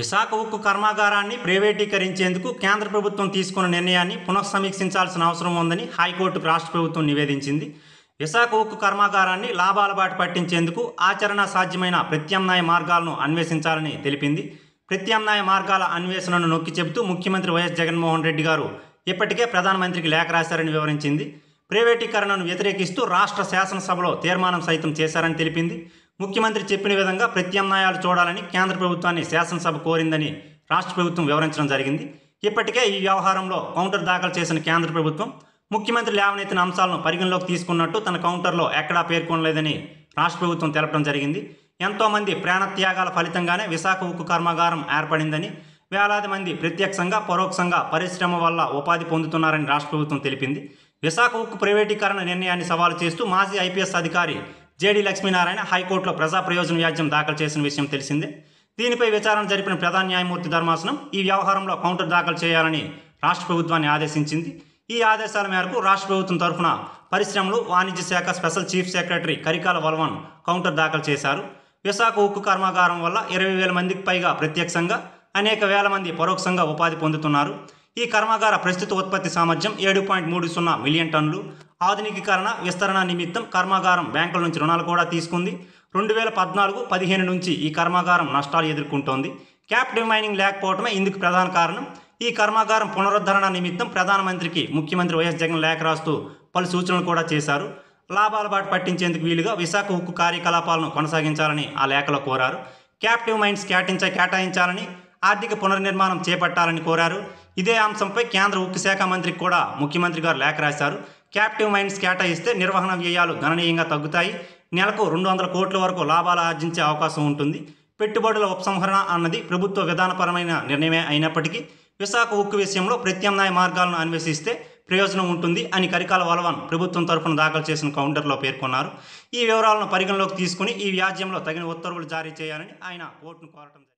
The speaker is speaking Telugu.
విశాఖ ఉక్కు కర్మాగారాన్ని ప్రైవేటీకరించేందుకు కేంద్ర ప్రభుత్వం తీసుకున్న నిర్ణయాన్ని పునఃసమీక్షించాల్సిన అవసరం ఉందని హైకోర్టు రాష్ట్ర ప్రభుత్వం నివేదించింది విశాఖ ఉక్కు కర్మాగారాన్ని లాభాల బాట పట్టించేందుకు ఆచరణ సాధ్యమైన ప్రత్యామ్నాయ మార్గాలను అన్వేషించాలని తెలిపింది ప్రత్యామ్నాయ మార్గాల అన్వేషణను నొక్కి చెబుతూ ముఖ్యమంత్రి వైఎస్ జగన్మోహన్ రెడ్డి గారు ఇప్పటికే ప్రధానమంత్రికి లేఖ రాశారని వివరించింది ప్రైవేటీకరణను వ్యతిరేకిస్తూ రాష్ట్ర శాసనసభలో తీర్మానం సైతం చేశారని తెలిపింది ముఖ్యమంత్రి చెప్పిన విధంగా ప్రత్యామ్నాయాలు చూడాలని కేంద్ర ప్రభుత్వాన్ని శాసనసభ కోరిందని రాష్ట్ర ప్రభుత్వం వివరించడం జరిగింది ఇప్పటికే ఈ వ్యవహారంలో కౌంటర్ దాఖలు చేసిన కేంద్ర ప్రభుత్వం ముఖ్యమంత్రి లేవనెత్తిన అంశాలను పరిగణలోకి తీసుకున్నట్టు తన కౌంటర్లో ఎక్కడా పేర్కొనలేదని రాష్ట్ర ప్రభుత్వం తెలపడం జరిగింది ఎంతోమంది ప్రాణత్యాగాల ఫలితంగానే విశాఖ ఉక్కు కర్మాగారం ఏర్పడిందని వేలాది మంది ప్రత్యక్షంగా పరోక్షంగా పరిశ్రమ వల్ల ఉపాధి పొందుతున్నారని రాష్ట్ర ప్రభుత్వం తెలిపింది విశాఖ ఉక్కు ప్రైవేటీకరణ నిర్ణయాన్ని సవాలు చేస్తూ మాజీ ఐపీఎస్ అధికారి జేడీ లక్ష్మీనారాయణ హైకోర్టులో ప్రజా ప్రయోజన వ్యాజ్యం దాఖలు చేసిన విషయం తెలిసిందే దీనిపై విచారణ జరిపిన ప్రధాన న్యాయమూర్తి ధర్మాసనం ఈ వ్యవహారంలో కౌంటర్ దాఖలు చేయాలని రాష్ట్ర ప్రభుత్వాన్ని ఆదేశించింది ఈ ఆదేశాల మేరకు రాష్ట్ర ప్రభుత్వం తరఫున పరిశ్రమలు వాణిజ్య శాఖ special chief secretary Karikala Valavan counter దాఖలు చేశారు విశాఖ ఉక్కు కర్మాగారం వల్ల ఇరవై వేల మందికి పైగా ప్రత్యక్షంగా అనేక వేల మంది పరోక్షంగా ఉపాధి పొందుతున్నారు ఈ కర్మాగార ప్రస్తుత ఉత్పత్తి సామర్థ్యం ఏడు పాయింట్ మూడు సున్నా మిలియన్ టన్నులు ఆధునికీకరణ విస్తరణ నిమిత్తం కర్మాగారం బ్యాంకుల నుంచి రుణాలు కూడా తీసుకుంది రెండు వేల పద్నాలుగు పదిహేను నుంచి ఈ కర్మాగారం నష్టాలు ఎదుర్కొంటోంది క్యాపిటల్ మైనింగ్ లేకపోవటమే ఇందుకు ప్రధాన కారణం ఈ కర్మాగారం పునరుద్ధరణ నిమిత్తం ప్రధానమంత్రికి ముఖ్యమంత్రి వైఎస్ జగన్ లేఖ రాస్తూ పలు సూచనలు కూడా చేశారు లాభాల బాటు పట్టించేందుకు వీలుగా విశాఖ ఉక్కు కార్యకలాపాలను కొనసాగించాలని ఆ లేఖలో కోరారు క్యాప్టివ్ మైండ్స్ కేటాయించ కేటాయించాలని ఆర్థిక పునర్నిర్మాణం చేపట్టాలని కోరారు ఇదే అంశంపై కేంద్ర ఉక్కు శాఖ మంత్రికి కూడా ముఖ్యమంత్రి గారు లేఖ రాశారు క్యాప్టివ్ మైన్స్ కేటాయిస్తే నిర్వహణ వ్యయాలు గణనీయంగా తగ్గుతాయి నెలకు రెండు వందల కోట్ల వరకు లాభాలు ఆర్జించే అవకాశం ఉంటుంది పెట్టుబడుల ఉపసంహరణ అన్నది ప్రభుత్వ విధానపరమైన నిర్ణయమే అయినప్పటికీ విశాఖ ఉక్కు విషయంలో ప్రత్యామ్నాయ మార్గాలను అన్వేషిస్తే ప్రయోజనం ఉంటుంది అని కరికాల వలవన్ ప్రభుత్వం తరఫున దాఖలు చేసిన కౌంటర్లో పేర్కొన్నారు ఈ వివరాలను పరిగణలోకి తీసుకుని ఈ వ్యాజ్యంలో తగిన ఉత్తర్వులు జారీ చేయాలని ఆయన కోర్టును కోరటం